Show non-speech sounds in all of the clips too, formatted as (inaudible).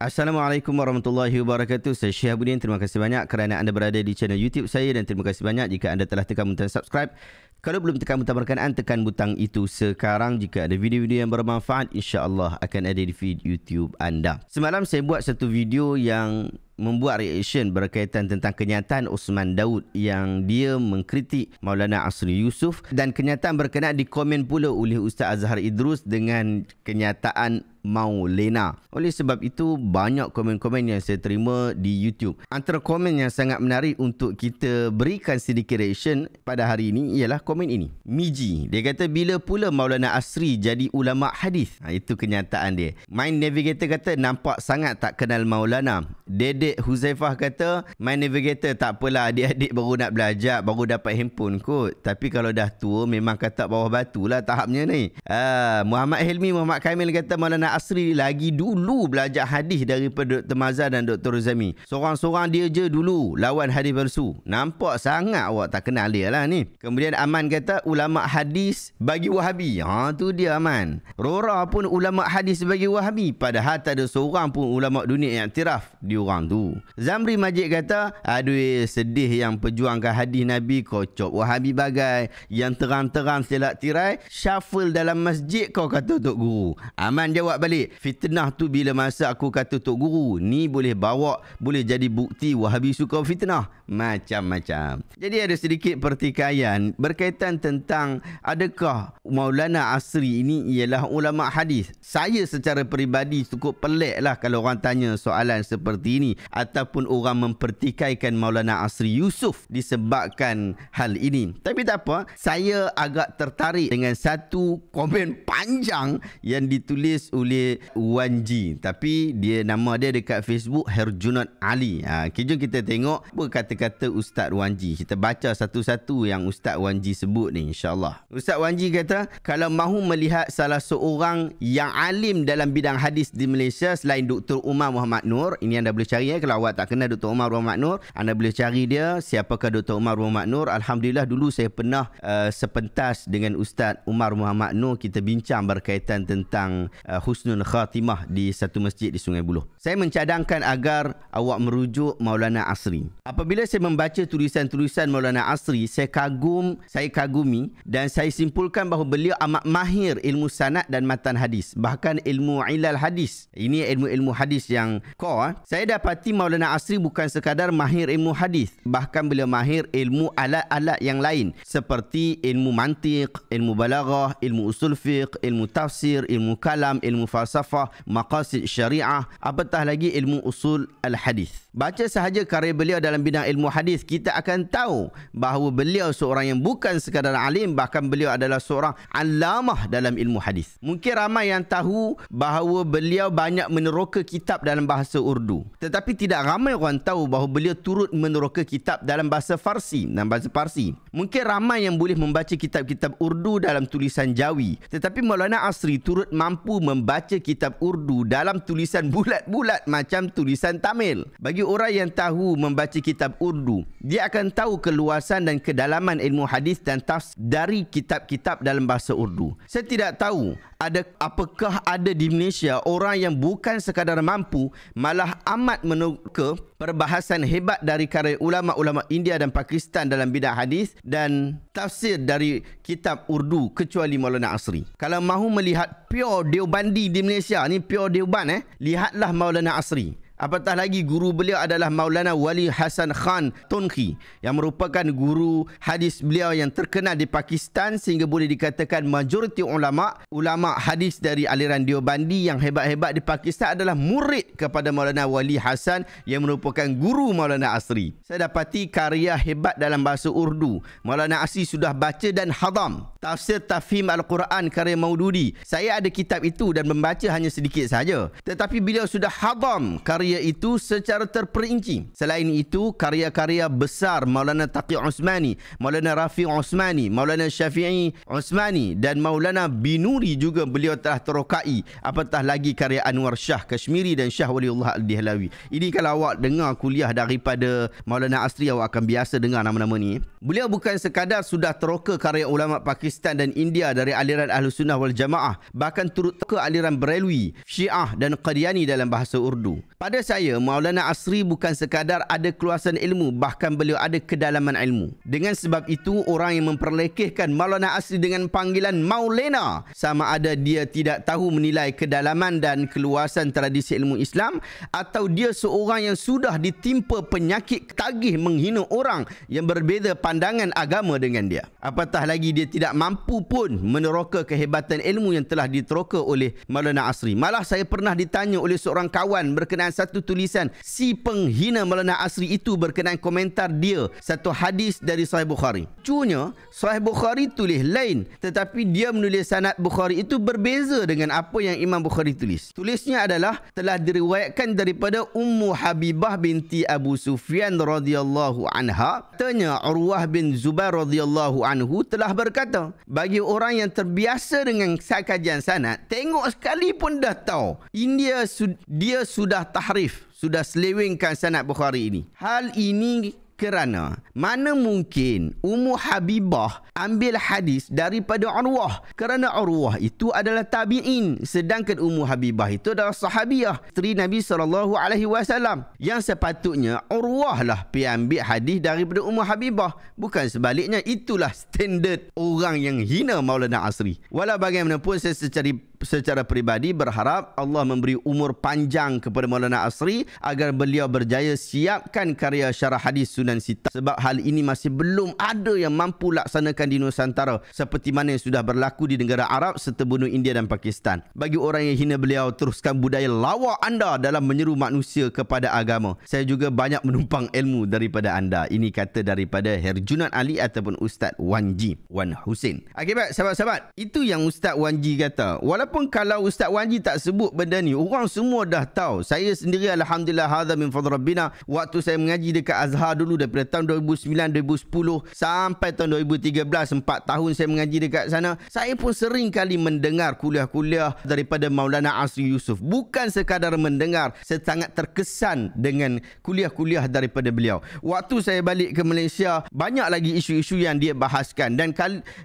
Assalamualaikum warahmatullahi wabarakatuh. Saya Syih Abudin. Terima kasih banyak kerana anda berada di channel YouTube saya dan terima kasih banyak jika anda telah tekan butang subscribe. Kalau belum tekan butang berkenaan, tekan butang itu sekarang. Jika ada video-video yang bermanfaat, insya Allah akan ada di feed YouTube anda. Semalam saya buat satu video yang membuat reaction berkaitan tentang kenyataan Osman Daud yang dia mengkritik Maulana Asri Yusuf dan kenyataan berkenaan di komen pula oleh Ustaz Azhar Idrus dengan kenyataan Maulena. Oleh sebab itu, banyak komen-komen yang saya terima di YouTube. Antara komen yang sangat menarik untuk kita berikan sedikit reaction pada hari ini ialah komen ini. Miji, dia kata bila pula Maulana Asri jadi ulama hadis? Ha, itu kenyataan dia. Main Navigator kata nampak sangat tak kenal Maulana. Dede Adik Huzaifah kata, My navigator tak apalah adik-adik baru nak belajar, baru dapat handphone kot. Tapi kalau dah tua, memang kata bawah batu lah tahapnya ni. Uh, Muhammad Helmi, Muhammad Kamil kata, Maulana Asri lagi dulu belajar hadis daripada Dr. Mazhar dan Dr. Zami. Seorang-seorang dia je dulu lawan hadis palsu. Nampak sangat awak tak kenal dia lah ni. Kemudian Aman kata, ulama hadis bagi wahabi. Ha, tu dia Aman. Rora pun ulama hadis bagi wahabi. Padahal tak ada seorang pun ulama dunia yang tiraf dia diorang tu. Zamri Majid kata, Aduh sedih yang pejuangkan hadis Nabi kocok. Wahabi bagai yang terang-terang silap tirai, shuffle dalam masjid kau kata Tok Guru. Aman jawab balik, fitnah tu bila masa aku kata Tok Guru, ni boleh bawa, boleh jadi bukti Wahabi suka fitnah. Macam-macam. Jadi ada sedikit pertikaian berkaitan tentang adakah Maulana Asri ini ialah ulama hadis. Saya secara peribadi cukup pelik lah kalau orang tanya soalan seperti ini ataupun orang mempertikaikan Maulana Asri Yusuf disebabkan hal ini. Tapi tak apa, saya agak tertarik dengan satu komen (laughs) panjang yang ditulis oleh Wan Ji. Tapi dia nama dia dekat Facebook Herjunat Ali. Ha, okay, kita tengok apa kata-kata Ustaz Wan Ji. Kita baca satu-satu yang Ustaz Wan Ji sebut ni insyaAllah. Ustaz Wan Ji kata, kalau mahu melihat salah seorang yang alim dalam bidang hadis di Malaysia selain Dr. Umar Muhammad Nur, ini anda boleh cari ya kalau awak tak kenal Dr. Umar Rumah Nur, anda boleh cari dia siapakah Dr. Umar Rumah Nur. Alhamdulillah dulu saya pernah uh, sepentas dengan Ustaz Umar Muhammad Nur kita bincang berkaitan tentang uh, husnul khatimah di satu masjid di Sungai Buloh saya mencadangkan agar awak merujuk Maulana Asri apabila saya membaca tulisan-tulisan Maulana Asri saya kagum saya kagumi dan saya simpulkan bahawa beliau amat mahir ilmu sanad dan matan hadis bahkan ilmu ilal hadis ini ilmu-ilmu hadis yang kau saya dapat berarti Maulana Asri bukan sekadar mahir ilmu hadis, bahkan beliau mahir ilmu alat-alat yang lain seperti ilmu mantiq, ilmu balaghah, ilmu usul fiqh, ilmu tafsir, ilmu kalam, ilmu falsafah, maqasid syariah, apatah lagi ilmu usul al-hadis. Baca sahaja karya beliau dalam bidang ilmu hadis, kita akan tahu bahawa beliau seorang yang bukan sekadar alim, bahkan beliau adalah seorang alamah dalam ilmu hadis. Mungkin ramai yang tahu bahawa beliau banyak meneroka kitab dalam bahasa Urdu. Tetapi tetapi tidak ramai orang tahu bahawa beliau turut meneroka kitab dalam bahasa Farsi dan bahasa Parsi. Mungkin ramai yang boleh membaca kitab-kitab Urdu dalam tulisan Jawi, tetapi Maulana Asri turut mampu membaca kitab Urdu dalam tulisan bulat-bulat macam tulisan Tamil. Bagi orang yang tahu membaca kitab Urdu, dia akan tahu keluasan dan kedalaman ilmu hadis dan tafsir dari kitab-kitab dalam bahasa Urdu. Saya tidak tahu ada apakah ada di Malaysia orang yang bukan sekadar mampu malah amat menuka perbahasan hebat dari karya ulama-ulama India dan Pakistan dalam bidang hadis dan tafsir dari kitab Urdu kecuali Maulana Asri. Kalau mahu melihat pure Deobandi di Malaysia ni pure Deoband eh, lihatlah Maulana Asri. Apatah lagi guru beliau adalah Maulana Wali Hasan Khan Tonki yang merupakan guru hadis beliau yang terkenal di Pakistan sehingga boleh dikatakan majoriti ulama ulama hadis dari aliran Diobandi yang hebat-hebat di Pakistan adalah murid kepada Maulana Wali Hasan yang merupakan guru Maulana Asri. Saya dapati karya hebat dalam bahasa Urdu. Maulana Asri sudah baca dan hadam tafsir tafhim al-Quran karya Maududi. Saya ada kitab itu dan membaca hanya sedikit saja. Tetapi beliau sudah hadam karya itu secara terperinci. Selain itu, karya-karya besar Maulana Taqi Usmani, Maulana Rafi Usmani, Maulana Syafi'i Usmani dan Maulana Binuri juga beliau telah terokai. Apatah lagi karya Anwar Shah Kashmiri dan Shah Waliullah Al-Dihlawi. Ini kalau awak dengar kuliah daripada Maulana Asri, awak akan biasa dengar nama-nama ni. Beliau bukan sekadar sudah teroka karya ulama Pakistan Pakistan dan India dari aliran Ahlus Sunnah wal Jamaah bahkan turut ke aliran Brelwi, Syiah dan Qadiani dalam bahasa Urdu. Pada saya, Maulana Asri bukan sekadar ada keluasan ilmu, bahkan beliau ada kedalaman ilmu. Dengan sebab itu, orang yang memperlekehkan Maulana Asri dengan panggilan Maulana sama ada dia tidak tahu menilai kedalaman dan keluasan tradisi ilmu Islam atau dia seorang yang sudah ditimpa penyakit tagih menghina orang yang berbeza pandangan agama dengan dia. Apatah lagi dia tidak mampu pun meneroka kehebatan ilmu yang telah diteroka oleh Maulana Asri. Malah saya pernah ditanya oleh seorang kawan berkenaan satu tulisan si penghina Maulana Asri itu berkenaan komentar dia satu hadis dari Sahih Bukhari. Cunya Sahih Bukhari tulis lain tetapi dia menulis sanad Bukhari itu berbeza dengan apa yang Imam Bukhari tulis. Tulisnya adalah telah diriwayatkan daripada Ummu Habibah binti Abu Sufyan radhiyallahu anha. Tanya Urwah bin Zubair radhiyallahu anhu telah berkata bagi orang yang terbiasa dengan kajian sanad tengok sekali pun dah tahu India dia sudah tahrif sudah selewengkan sanad Bukhari ini hal ini kerana mana mungkin Ummu Habibah ambil hadis daripada Urwah kerana Urwah itu adalah tabi'in sedangkan Ummu Habibah itu adalah sahabiah isteri Nabi sallallahu alaihi wasallam yang sepatutnya Urwah lah pi ambil hadis daripada Ummu Habibah bukan sebaliknya itulah standard orang yang hina Maulana Asri walau bagaimanapun saya secara secara peribadi berharap Allah memberi umur panjang kepada Maulana Asri agar beliau berjaya siapkan karya syarah hadis Sunan Sitar sebab hal ini masih belum ada yang mampu laksanakan di Nusantara seperti mana yang sudah berlaku di negara Arab serta bunuh India dan Pakistan. Bagi orang yang hina beliau, teruskan budaya lawak anda dalam menyeru manusia kepada agama. Saya juga banyak menumpang ilmu daripada anda. Ini kata daripada Herjunan Ali ataupun Ustaz Wan Ji, Wan Hussein. Akibat, sahabat-sahabat, itu yang Ustaz Wanji kata. Walaupun Walaupun kalau Ustaz Wanji tak sebut benda ni, orang semua dah tahu. Saya sendiri Alhamdulillah hadha min fadhu Rabbina. Waktu saya mengaji dekat Azhar dulu daripada tahun 2009-2010 sampai tahun 2013. 4 tahun saya mengaji dekat sana. Saya pun sering kali mendengar kuliah-kuliah daripada Maulana Asri Yusuf. Bukan sekadar mendengar, saya sangat terkesan dengan kuliah-kuliah daripada beliau. Waktu saya balik ke Malaysia, banyak lagi isu-isu yang dia bahaskan. Dan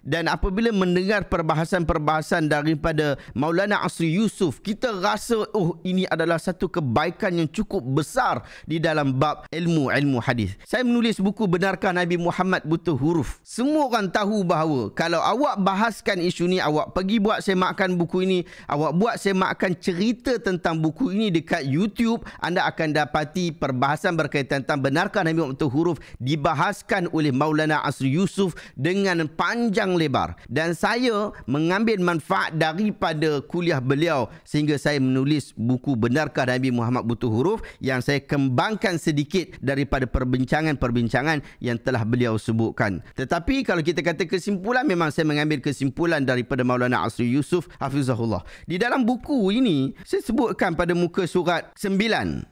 dan apabila mendengar perbahasan-perbahasan daripada Maulana Asri Yusuf kita rasa oh ini adalah satu kebaikan yang cukup besar di dalam bab ilmu-ilmu hadis saya menulis buku benarkah Nabi Muhammad butuh huruf semua orang tahu bahawa kalau awak bahaskan isu ni awak pergi buat semakan buku ini awak buat semakan cerita tentang buku ini dekat YouTube anda akan dapati perbahasan berkaitan tentang benarkah Nabi Muhammad butuh huruf dibahaskan oleh Maulana Asri Yusuf dengan panjang lebar dan saya mengambil manfaat daripada kepada kuliah beliau sehingga saya menulis buku Benarkah Nabi Muhammad Butuh Huruf yang saya kembangkan sedikit daripada perbincangan-perbincangan yang telah beliau sebutkan. Tetapi kalau kita kata kesimpulan memang saya mengambil kesimpulan daripada Maulana Asri Yusuf Hafizahullah. Di dalam buku ini saya sebutkan pada muka surat 9.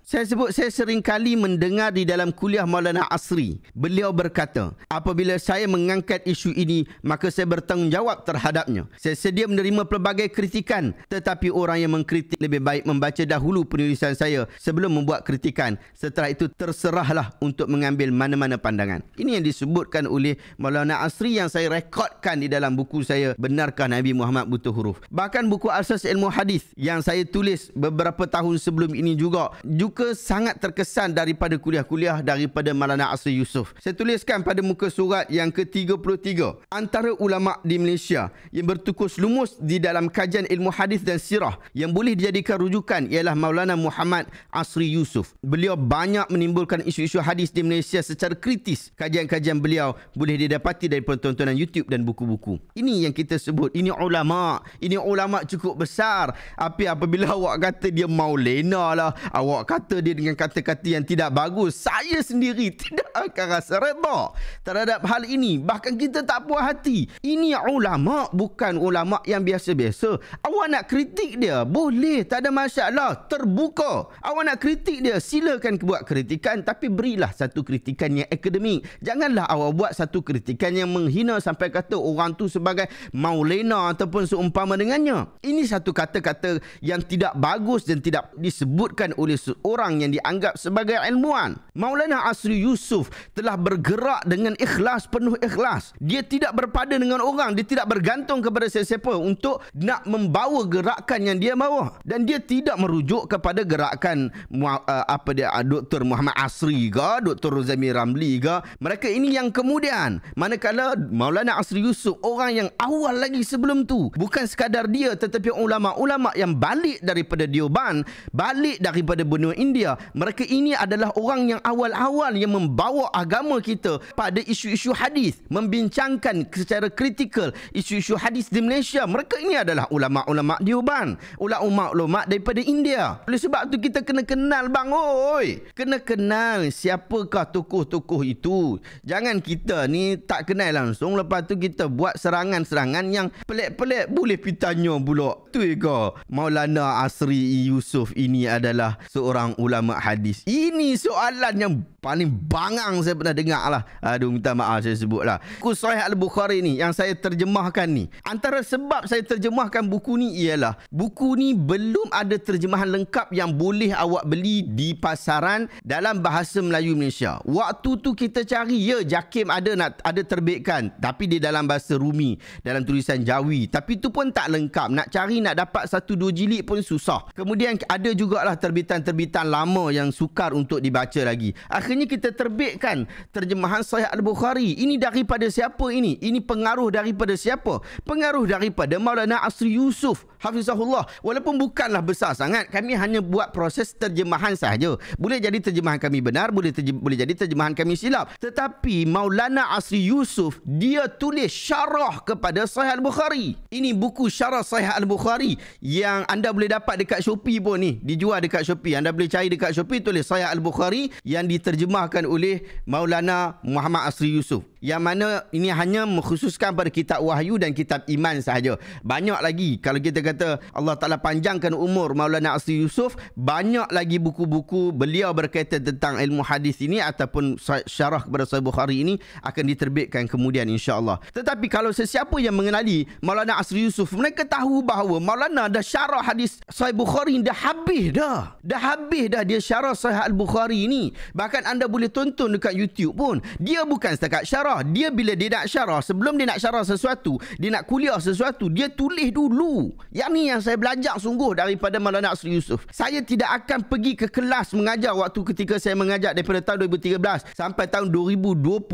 Saya sebut saya sering kali mendengar di dalam kuliah Maulana Asri. Beliau berkata, apabila saya mengangkat isu ini maka saya bertanggungjawab terhadapnya. Saya sedia menerima pelbagai kritik kritikan tetapi orang yang mengkritik lebih baik membaca dahulu penulisan saya sebelum membuat kritikan setelah itu terserahlah untuk mengambil mana-mana pandangan ini yang disebutkan oleh Maulana Asri yang saya rekodkan di dalam buku saya Benarkah Nabi Muhammad butuh Huruf bahkan buku Asas Ilmu Hadis yang saya tulis beberapa tahun sebelum ini juga juga sangat terkesan daripada kuliah-kuliah daripada Maulana Asri Yusuf saya tuliskan pada muka surat yang ke-33 antara ulama di Malaysia yang bertukus lumus di dalam kajian ilmu hadis dan sirah yang boleh dijadikan rujukan ialah Maulana Muhammad Asri Yusuf. Beliau banyak menimbulkan isu-isu hadis di Malaysia secara kritis. Kajian-kajian beliau boleh didapati dari pertontonan YouTube dan buku-buku. Ini yang kita sebut. Ini ulama. Ini ulama cukup besar. Tapi apabila awak kata dia Maulana lah. Awak kata dia dengan kata-kata yang tidak bagus. Saya sendiri (laughs) tidak akan rasa reda terhadap hal ini. Bahkan kita tak puas hati. Ini ulama bukan ulama yang biasa-biasa. Awak nak kritik dia Boleh Tak ada masalah Terbuka Awak nak kritik dia Silakan buat kritikan Tapi berilah satu kritikan yang akademik Janganlah awak buat satu kritikan yang menghina Sampai kata orang tu sebagai maulena Ataupun seumpama dengannya Ini satu kata-kata yang tidak bagus Dan tidak disebutkan oleh seorang yang dianggap sebagai ilmuwan Maulana Asri Yusuf telah bergerak dengan ikhlas Penuh ikhlas Dia tidak berpada dengan orang Dia tidak bergantung kepada sesiapa Untuk nak mem- membawa gerakan yang dia bawa dan dia tidak merujuk kepada gerakan uh, apa dia uh, Dr Muhammad Asri ke Dr Zamir Ramli ke mereka ini yang kemudian manakala Maulana Asri Yusuf orang yang awal lagi sebelum tu bukan sekadar dia tetapi ulama-ulama yang balik daripada Dioban balik daripada benua India mereka ini adalah orang yang awal-awal yang membawa agama kita pada isu-isu hadis membincangkan secara kritikal isu-isu hadis di Malaysia mereka ini adalah ulama ulama-ulama Dioban Ulama-ulama daripada India Oleh sebab tu kita kena kenal bang oi. Kena kenal siapakah tokoh-tokoh itu Jangan kita ni tak kenal langsung Lepas tu kita buat serangan-serangan yang pelik-pelik Boleh pitanya pula Tu ke Maulana Asri Yusuf ini adalah seorang ulama hadis Ini soalan yang paling bangang saya pernah dengar lah Aduh minta maaf saya sebut lah Buku Al-Bukhari ni yang saya terjemahkan ni Antara sebab saya terjemahkan buku buku ni ialah buku ni belum ada terjemahan lengkap yang boleh awak beli di pasaran dalam bahasa Melayu Malaysia. Waktu tu kita cari ya Jakim ada nak ada terbitkan tapi dia dalam bahasa Rumi, dalam tulisan Jawi tapi tu pun tak lengkap. Nak cari nak dapat satu dua jilid pun susah. Kemudian ada jugalah terbitan-terbitan lama yang sukar untuk dibaca lagi. Akhirnya kita terbitkan terjemahan Sahih Al-Bukhari. Ini daripada siapa ini? Ini pengaruh daripada siapa? Pengaruh daripada Maulana Asri Yusuf يوسف Hafizahullah. Walaupun bukanlah besar sangat, kami hanya buat proses terjemahan sahaja. Boleh jadi terjemahan kami benar, boleh terje- boleh jadi terjemahan kami silap. Tetapi Maulana Asri Yusuf, dia tulis syarah kepada Sahih Al-Bukhari. Ini buku syarah Sahih Al-Bukhari yang anda boleh dapat dekat Shopee pun ni. Dijual dekat Shopee. Anda boleh cari dekat Shopee tulis Sahih Al-Bukhari yang diterjemahkan oleh Maulana Muhammad Asri Yusuf. Yang mana ini hanya mengkhususkan pada kitab wahyu dan kitab iman sahaja. Banyak lagi kalau kita kata kata Allah Ta'ala panjangkan umur Maulana Asri Yusuf banyak lagi buku-buku beliau berkaitan tentang ilmu hadis ini ataupun syarah kepada Sahih Bukhari ini akan diterbitkan kemudian insyaAllah tetapi kalau sesiapa yang mengenali Maulana Asri Yusuf mereka tahu bahawa Maulana dah syarah hadis Sahih Bukhari dah habis dah dah habis dah dia syarah Sahih Al-Bukhari ini bahkan anda boleh tonton dekat YouTube pun dia bukan setakat syarah dia bila dia nak syarah sebelum dia nak syarah sesuatu dia nak kuliah sesuatu dia tulis dulu ya yang ni yang saya belajar sungguh daripada Malana Asri Yusuf. Saya tidak akan pergi ke kelas mengajar waktu ketika saya mengajar daripada tahun 2013 sampai tahun 2020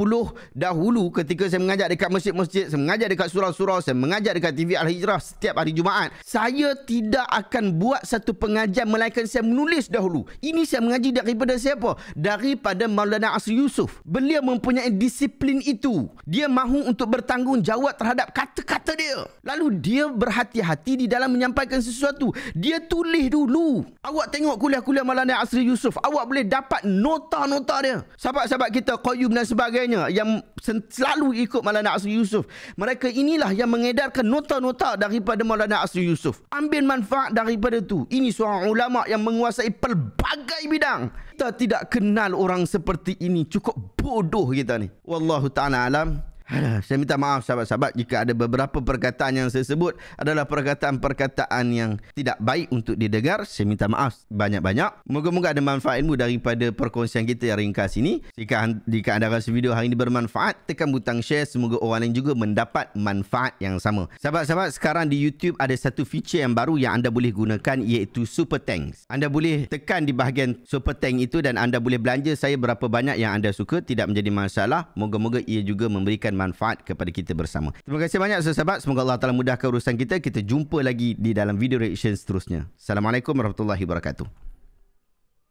dahulu ketika saya mengajar dekat masjid-masjid, saya mengajar dekat surau-surau, saya mengajar dekat TV Al-Hijrah setiap hari Jumaat. Saya tidak akan buat satu pengajian melainkan saya menulis dahulu. Ini saya mengaji daripada siapa? Daripada Malana Asri Yusuf. Beliau mempunyai disiplin itu. Dia mahu untuk bertanggungjawab terhadap kata-kata dia. Lalu dia berhati-hati di dalam dalam menyampaikan sesuatu dia tulis dulu awak tengok kuliah-kuliah Maulana Asri Yusuf awak boleh dapat nota-nota dia sahabat-sahabat kita Qayyum dan sebagainya yang selalu ikut Maulana Asri Yusuf mereka inilah yang mengedarkan nota-nota daripada Maulana Asri Yusuf ambil manfaat daripada tu ini seorang ulama yang menguasai pelbagai bidang kita tidak kenal orang seperti ini cukup bodoh kita ni wallahu taala alam saya minta maaf sahabat-sahabat jika ada beberapa perkataan yang saya sebut adalah perkataan-perkataan yang tidak baik untuk didengar. Saya minta maaf banyak-banyak. Moga-moga ada manfaat ilmu daripada perkongsian kita yang ringkas ini. Jika, jika anda rasa video hari ini bermanfaat, tekan butang share. Semoga orang lain juga mendapat manfaat yang sama. Sahabat-sahabat, sekarang di YouTube ada satu feature yang baru yang anda boleh gunakan iaitu Super Thanks. Anda boleh tekan di bahagian Super Thanks itu dan anda boleh belanja saya berapa banyak yang anda suka. Tidak menjadi masalah. Moga-moga ia juga memberikan manfaat kepada kita bersama. Terima kasih banyak sahabat. Semoga Allah Ta'ala mudahkan urusan kita. Kita jumpa lagi di dalam video reaction seterusnya. Assalamualaikum warahmatullahi wabarakatuh.